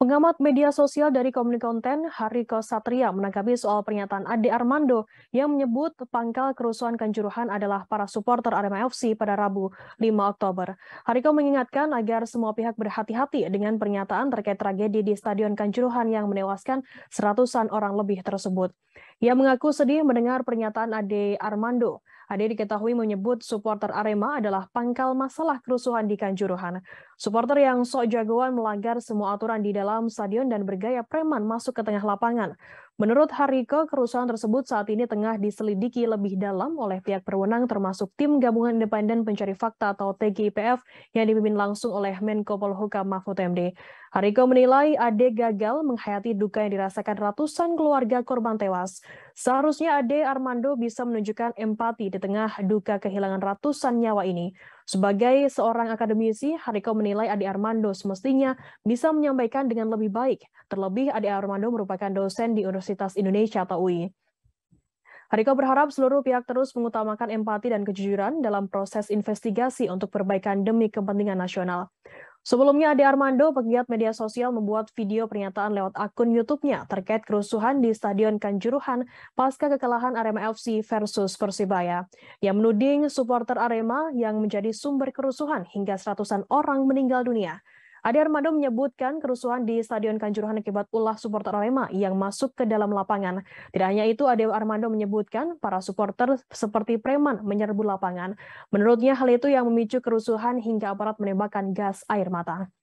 Pengamat media sosial dari Komuni Konten, Hariko Satria, menanggapi soal pernyataan Ade Armando yang menyebut pangkal kerusuhan Kanjuruhan adalah para supporter Arema FC pada Rabu 5 Oktober. Hariko mengingatkan agar semua pihak berhati-hati dengan pernyataan terkait tragedi di Stadion Kanjuruhan yang menewaskan seratusan orang lebih tersebut. Ia mengaku sedih mendengar pernyataan Ade Armando. Ade diketahui menyebut supporter Arema adalah pangkal masalah kerusuhan di Kanjuruhan. Supporter yang sok jagoan melanggar semua aturan di dalam stadion dan bergaya preman masuk ke tengah lapangan. Menurut Hariko, kerusuhan tersebut saat ini tengah diselidiki lebih dalam oleh pihak berwenang termasuk tim gabungan independen pencari fakta atau TGIPF yang dipimpin langsung oleh Menko Polhukam Mahfud MD. Hariko menilai Ade gagal menghayati duka yang dirasakan ratusan keluarga korban tewas. Seharusnya Ade Armando bisa menunjukkan empati di tengah duka kehilangan ratusan nyawa ini. Sebagai seorang akademisi, Hariko menilai Ade Armando semestinya bisa menyampaikan dengan lebih baik. Terlebih Ade Armando merupakan dosen di Universitas Indonesia atau UI. Hariko berharap seluruh pihak terus mengutamakan empati dan kejujuran dalam proses investigasi untuk perbaikan demi kepentingan nasional. Sebelumnya Ade Armando, pegiat media sosial membuat video pernyataan lewat akun YouTube-nya terkait kerusuhan di Stadion Kanjuruhan pasca kekalahan Arema FC versus Persibaya. yang menuding supporter Arema yang menjadi sumber kerusuhan hingga seratusan orang meninggal dunia. Ade Armando menyebutkan kerusuhan di Stadion Kanjuruhan akibat ulah supporter Arema yang masuk ke dalam lapangan. Tidak hanya itu, Ade Armando menyebutkan para supporter seperti preman menyerbu lapangan. Menurutnya hal itu yang memicu kerusuhan hingga aparat menembakkan gas air mata.